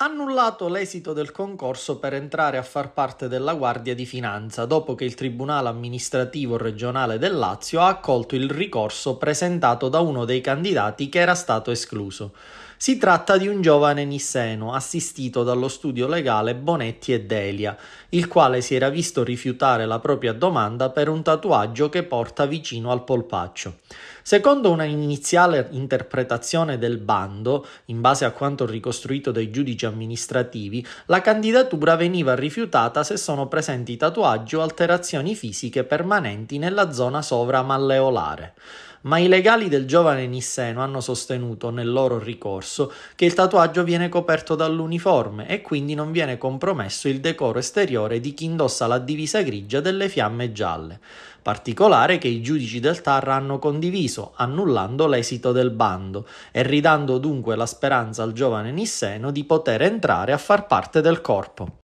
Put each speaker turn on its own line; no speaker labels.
annullato l'esito del concorso per entrare a far parte della Guardia di Finanza dopo che il Tribunale amministrativo regionale del Lazio ha accolto il ricorso presentato da uno dei candidati che era stato escluso. Si tratta di un giovane nisseno assistito dallo studio legale Bonetti e Delia, il quale si era visto rifiutare la propria domanda per un tatuaggio che porta vicino al polpaccio. Secondo una iniziale interpretazione del bando, in base a quanto ricostruito dai giudici amministrativi, la candidatura veniva rifiutata se sono presenti tatuaggi o alterazioni fisiche permanenti nella zona sovramalleolare ma i legali del giovane Nisseno hanno sostenuto nel loro ricorso che il tatuaggio viene coperto dall'uniforme e quindi non viene compromesso il decoro esteriore di chi indossa la divisa grigia delle fiamme gialle, particolare che i giudici del TAR hanno condiviso, annullando l'esito del bando e ridando dunque la speranza al giovane Nisseno di poter entrare a far parte del corpo.